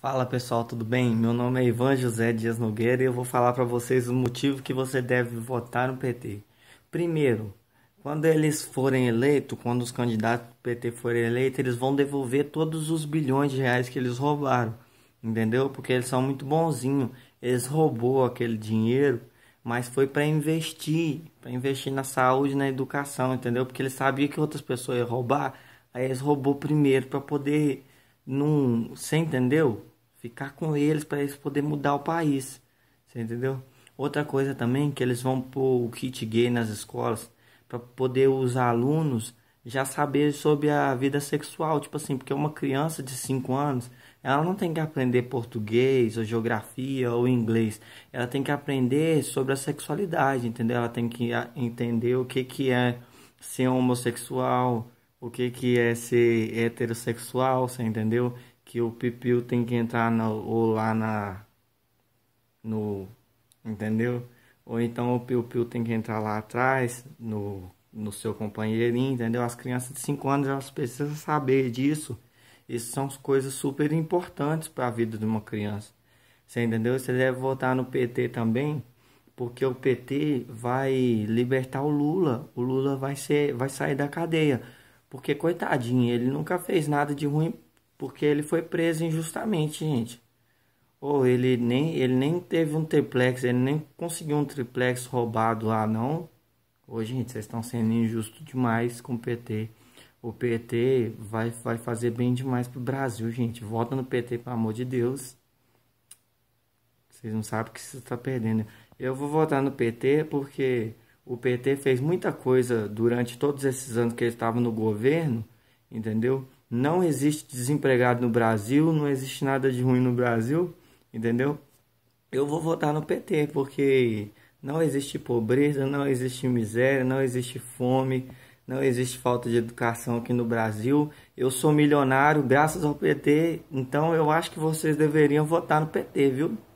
Fala pessoal, tudo bem? Meu nome é Ivan José Dias Nogueira e eu vou falar para vocês o motivo que você deve votar no PT. Primeiro, quando eles forem eleitos, quando os candidatos do PT forem eleitos, eles vão devolver todos os bilhões de reais que eles roubaram, entendeu? Porque eles são muito bonzinhos. Eles roubou aquele dinheiro, mas foi para investir, para investir na saúde, na educação, entendeu? Porque eles sabiam que outras pessoas iam roubar, aí eles roubou primeiro para poder não, você entendeu? Ficar com eles para eles poderem mudar o país. Você entendeu? Outra coisa também que eles vão pôr o kit gay nas escolas para poder os alunos já saber sobre a vida sexual, tipo assim, porque uma criança de 5 anos, ela não tem que aprender português ou geografia ou inglês, ela tem que aprender sobre a sexualidade, entendeu? Ela tem que entender o que que é ser homossexual, o que que é ser heterossexual, você entendeu? que o pipiu tem que entrar no, ou lá na. no. entendeu? Ou então o pipiu tem que entrar lá atrás, no, no seu companheirinho, entendeu? As crianças de 5 anos elas precisam saber disso. Isso são coisas super importantes para a vida de uma criança. Você entendeu? Você deve votar no PT também, porque o PT vai libertar o Lula. O Lula vai, ser, vai sair da cadeia. Porque, coitadinho, ele nunca fez nada de ruim porque ele foi preso injustamente, gente. Ou oh, ele nem ele nem teve um triplex, ele nem conseguiu um triplex roubado lá, não. Ô, oh, gente, vocês estão sendo injusto demais com o PT. O PT vai, vai fazer bem demais pro Brasil, gente. Vota no PT, pelo amor de Deus. Vocês não sabem o que você está perdendo. Eu vou votar no PT porque o PT fez muita coisa durante todos esses anos que ele estava no governo, entendeu? não existe desempregado no Brasil, não existe nada de ruim no Brasil, entendeu? Eu vou votar no PT, porque não existe pobreza, não existe miséria, não existe fome, não existe falta de educação aqui no Brasil. Eu sou milionário graças ao PT, então eu acho que vocês deveriam votar no PT, viu?